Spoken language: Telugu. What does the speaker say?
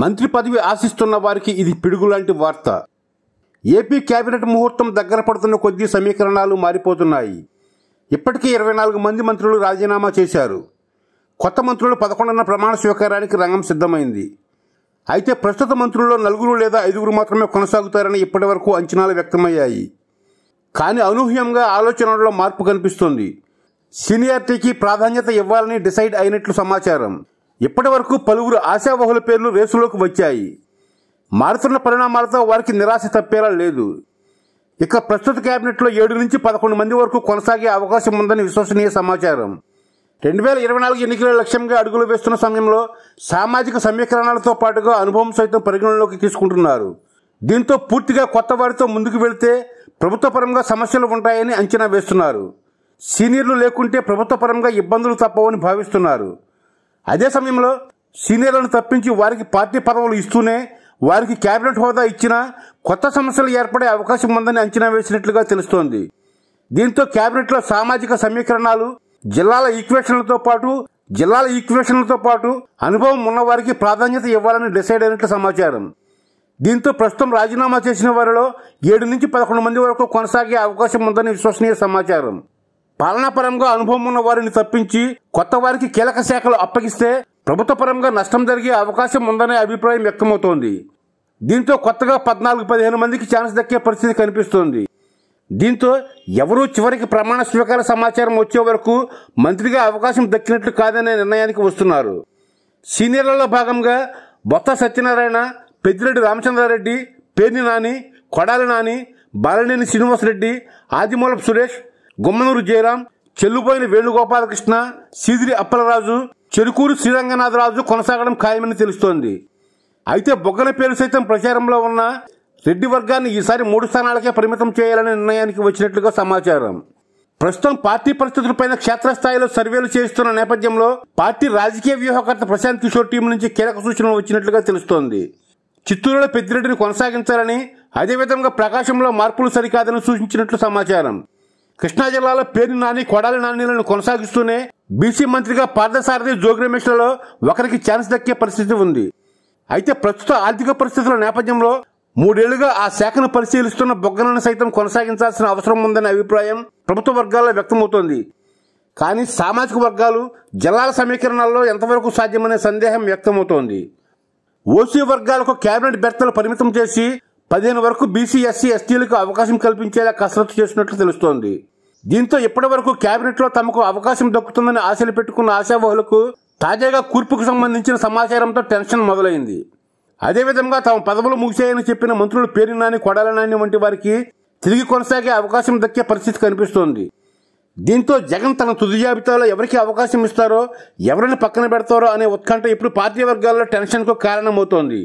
మంత్రి పదవి ఆశిస్తున్న వారికి ఇది పిడుగులాంటి వార్త ఏపీ కేబినెట్ ముహూర్తం దగ్గర పడుతున్న కొద్దీ సమీకరణాలు మారిపోతున్నాయి ఇప్పటికీ ఇరవై నాలుగు మంది మంత్రులు రాజీనామా చేశారు కొత్త మంత్రులు పదకొండున్న ప్రమాణ స్వీకారానికి రంగం సిద్ధమైంది అయితే ప్రస్తుత మంత్రుల్లో నలుగురు లేదా ఐదుగురు మాత్రమే కొనసాగుతారని ఇప్పటి వరకు అంచనాలు వ్యక్తమయ్యాయి కానీ అనూహ్యంగా ఆలోచనలో మార్పు కనిపిస్తోంది సీనియారిటీకి ప్రాధాన్యత ఇవ్వాలని డిసైడ్ అయినట్లు సమాచారం ఇప్పటి వరకు పలువురు ఆశావహుల పేర్లు రేసులోకి వచ్చాయి మారుతున్న పరిణామాలతో వారికి నిరాశ తప్పేలా లేదు ఇక ప్రస్తుత కేబినెట్లో ఏడు నుంచి పదకొండు మంది వరకు కొనసాగే అవకాశం ఉందని విశ్వసనీయ సమాచారం రెండు వేల ఇరవై నాలుగు ఎన్నికల లక్ష్యంగా అడుగులు వేస్తున్న సమయంలో సామాజిక సమీకరణలతో పాటుగా అనుభవం సైతం పరిగణలోకి తీసుకుంటున్నారు దీంతో పూర్తిగా కొత్త వారితో ముందుకు వెళితే ప్రభుత్వపరంగా సమస్యలు ఉంటాయని అంచనా వేస్తున్నారు సీనియర్లు లేకుంటే ప్రభుత్వపరంగా ఇబ్బందులు తప్పవని భావిస్తున్నారు అదే సమయంలో సీనియర్లను తప్పించి వారికి పార్టీ పదవులు ఇస్తూనే వారికి కేబినెట్ హోదా ఇచ్చినా కొత్త సమస్యలు ఏర్పడే అవకాశం ఉందని అంచనా వేసినట్లుగా తెలుస్తోంది దీంతో లో సామాజిక సమీకరణాలు జిల్లాల ఈక్వేషన్లతో పాటు జిల్లాల ఈక్వేషన్లతో పాటు అనుభవం ఉన్నవారికి ప్రాధాన్యత ఇవ్వాలని డిసైడ్ అయినట్లు సమాచారం దీంతో ప్రస్తుతం రాజీనామా చేసిన వారిలో ఏడు నుంచి పదకొండు మంది వరకు కొనసాగే అవకాశం ఉందని విశ్వసనీయ సమాచారం పాలనాపరంగా అనుభవం ఉన్న వారిని తప్పించి కొత్త వారికి కీలక శాఖలు అప్పగిస్తే ప్రభుత్వపరంగా నష్టం జరిగే అవకాశం ఉందనే అభిప్రాయం వ్యక్తమవుతోంది దీంతో కొత్తగా పద్నాలుగు పదిహేను మందికి ఛాన్స్ దక్కే పరిస్థితి కనిపిస్తోంది దీంతో ఎవరూ చివరికి ప్రమాణ స్వీకార సమాచారం వచ్చే వరకు మంత్రిగా అవకాశం దక్కినట్లు కాదనే నిర్ణయానికి వస్తున్నారు సీనియర్లలో భాగంగా బొత్త సత్యనారాయణ పెద్దిరెడ్డి రామచంద్రారెడ్డి పేర్ని నాని కొడాలి నాని బాలనేని శ్రీనివాసరెడ్డి ఆదిమూలపు సురేష్ గుమ్మనూరు జయరాం చెల్లుపోయిన వేణుగోపాలకృష్ణ సీదిరి అప్పలరాజు చెరుకూరు శ్రీరంగనాథరాజు కొనసాగడం ఖాయమని తెలుస్తోంది అయితే బొగ్గల పేరు సైతం ప్రచారంలో ఉన్న రెడ్డి వర్గాన్ని ఈసారి మూడు స్థానాలకే పరిమితం చేయాలనే నిర్ణయానికి వచ్చినట్లుగా సమాచారం ప్రస్తుతం పార్టీ పరిస్థితులపైన క్షేత్రస్థాయిలో సర్వేలు చేస్తున్న నేపథ్యంలో పార్టీ రాజకీయ వ్యూహకర్త ప్రశాంత్ కిషోర్ టీం నుంచి కీలక సూచనలు వచ్చినట్లుగా తెలుస్తోంది చిత్తూరులో పెద్దిరెడ్డిని కొనసాగించాలని అదేవిధంగా ప్రకాశంలో మార్పులు సరికాదని సూచించినట్లు సమాచారం కృష్ణా జిల్లాలో పేరు నాని కొడాలి నాణ్యలను కొనసాగిస్తూనే బీసీ మంత్రిగా పార్థసారథి జోగి రమేష్లలో ఒకరికి ఛాన్స్ దక్కే పరిస్థితి ఉంది అయితే ప్రస్తుత ఆర్థిక పరిస్థితుల నేపథ్యంలో మూడేళ్లుగా ఆ శాఖను పరిశీలిస్తున్న బొగ్గలను సైతం కొనసాగించాల్సిన అవసరం ఉందనే అభిప్రాయం ప్రభుత్వ వర్గాల్లో వ్యక్తమవుతోంది కానీ సామాజిక వర్గాలు జిల్లాల సమీకరణాల్లో ఎంతవరకు సాధ్యమనే సందేహం వ్యక్తమవుతోంది ఓసీ వర్గాలకు కేబినెట్ బెర్తలు పరిమితం చేసి పదిహేను వరకు బీసీ ఎస్సీ ఎస్టీలకు అవకాశం కల్పించేలా కసరత్తు చేస్తున్నట్లు తెలుస్తోంది దీంతో ఇప్పటి వరకు కేబినెట్లో తమకు అవకాశం దక్కుతుందని ఆశలు పెట్టుకున్న ఆశావహులకు తాజాగా కూర్పుకు సంబంధించిన సమాచారంతో టెన్షన్ మొదలైంది అదేవిధంగా తమ పదవులు ముగిసాయని చెప్పిన మంత్రులు పేరు నాని కొడాల నాని వంటి వారికి తిరిగి కొనసాగే అవకాశం దక్కే పరిస్థితి కనిపిస్తోంది దీంతో జగన్ తన తుది జాబితాలో ఎవరికి అవకాశం ఇస్తారో ఎవరిని పక్కన పెడతారో అనే ఉత్కంఠ ఇప్పుడు పార్టీ వర్గాల్లో టెన్షన్కు కారణమవుతోంది